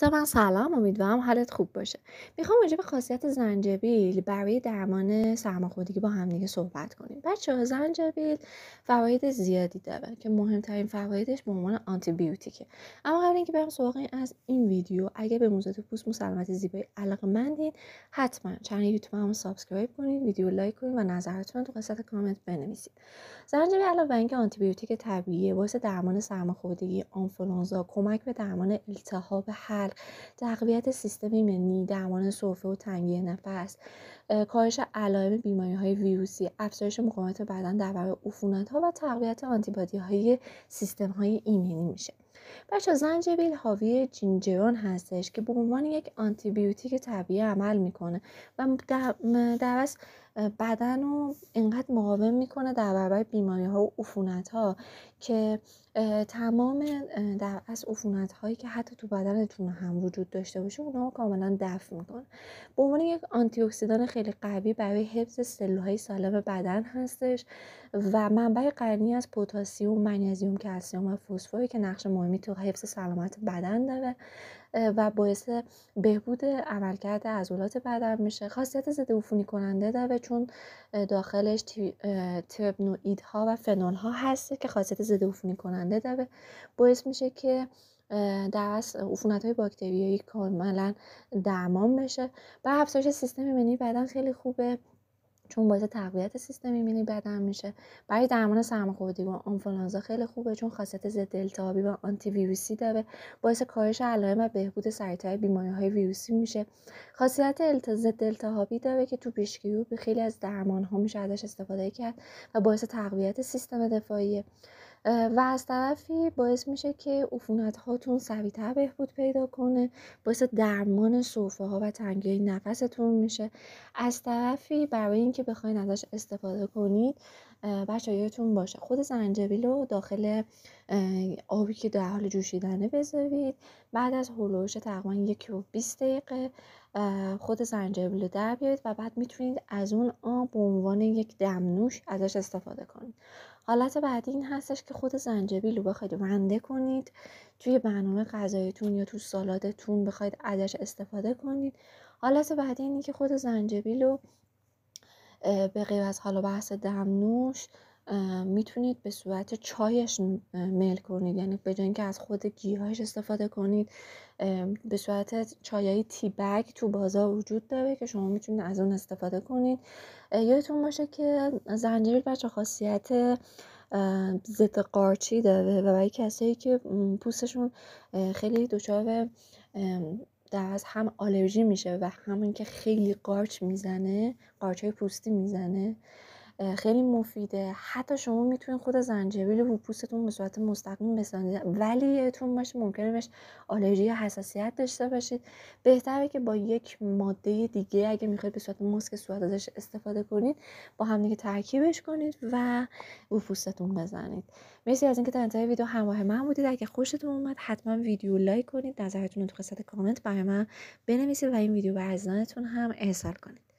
دوست من سلام امیدوارم حالت خوب باشه میخوام راجع به خاصیت زنجبیل برای درمان سرماخوردگی با هم دیگه صحبت کنیم بچه ها زنجبیل فواید زیادی داره که مهمترین فوایدش به عنوان آنتی بیوتیکه اما قبل اینکه برم سراغ از این ویدیو اگه به موضوع پوست مسلمت زیبایی علاقه‌مندین حتما چنل یوتیوب هم سابسکرایب کنید ویدیو لایک کنید و نظرتون رو تو قسمت کامنت بنویسید زنجبیل علاوه بر اینکه آنتی بیوتیک طبیعیه واسه درمان سرماخوردگی آنفولانزا کمک به درمان التهاب هر تقویت سیستم ایمنی درمان سرفه و تنگی نفس کاهش علائم بیماری های ویروسی افزایش مقاومت بدن در برابر عفونت ها و تقویت آنتیبادی های سیستم های ایمنی میشه بچه زنجبیل حاوی جینجرون هستش که به عنوان یک آنتی بیوتیک طبیعی عمل میکنه و در از بدن رو اینقدر مقاوم میکنه در برابر بیماری ها و افونت ها که تمام در از عفونت هایی که حتی تو بدنتون هم وجود داشته باشه اونها رو کاملا دفع میکنه به عنوان یک آنتی اکسیدان خیلی قوی برای حفظ های سالم بدن هستش و منبع قرنی از پتاسیم، منیزیم، کلسیم و فسفوری که نقش مهم مهمی تو حفظ سلامت بدن داره و باعث بهبود عملکرد عضلات بدن میشه خاصیت ضد عفونی کننده داره چون داخلش تربنوید ها و فنول ها هست که خاصیت ضد عفونی کننده داره باعث میشه که در از های باکتریایی کاملا درمان بشه و افزایش سیستم ایمنی بدن خیلی خوبه چون باعث تقویت سیستم ایمنی بدن میشه برای درمان سرماخوردگی و آنفولانزا خیلی خوبه چون خاصیت ضد التهابی و آنتی ویروسی داره باعث کاهش علائم و بهبود سریعتر بیماری های ویروسی میشه خاصیت ضد التهابی داره که تو پیشگیری به خیلی از درمان ها میشه ازش استفاده کرد و باعث تقویت سیستم دفاعیه و از طرفی باعث میشه که عفونت هاتون سریعتر بهبود پیدا کنه باعث درمان سرفه ها و تنگی نفستون میشه از طرفی برای اینکه بخواین ازش استفاده کنید بچه باشه خود زنجبیل رو داخل آبی که در حال جوشیدنه بذارید بعد از هلوش تقریبا یک و 20 دقیقه خود زنجبیل رو در بیارید و بعد میتونید از اون آب به عنوان یک دمنوش ازش استفاده کنید حالت بعدی این هستش که خود زنجبیل رو بخواید رنده کنید توی برنامه غذایتون یا تو سالادتون بخواید ازش استفاده کنید حالت بعدی اینه که خود زنجبیل رو به غیر از حالا بحث دمنوش میتونید به صورت چایش میل کنید یعنی به جای اینکه از خود گیاهش استفاده کنید به صورت چایی تی بگ تو بازار وجود داره که شما میتونید از اون استفاده کنید یادتون باشه که زنجبیل بچه خاصیت ضد قارچی داره و برای کسایی که پوستشون خیلی دچار در از هم آلرژی میشه و همون که خیلی قارچ میزنه قارچ های پوستی میزنه خیلی مفیده حتی شما میتونید خود زنجبیل رو پوستتون به صورت مستقیم بسازید ولی یادتون باشه ممکنه بهش آلرژی یا حساسیت داشته باشید بهتره که با یک ماده دیگه اگه میخواید به صورت مسک صورت ازش استفاده کنید با هم دیگه ترکیبش کنید و رو پوستتون بزنید مرسی از اینکه تا انتهای ویدیو همراه من بودید اگه خوشتون اومد حتما ویدیو لایک کنید نظرتون رو تو قسمت کامنت برای من بنویسید و این ویدیو به عزیزانتون هم ارسال کنید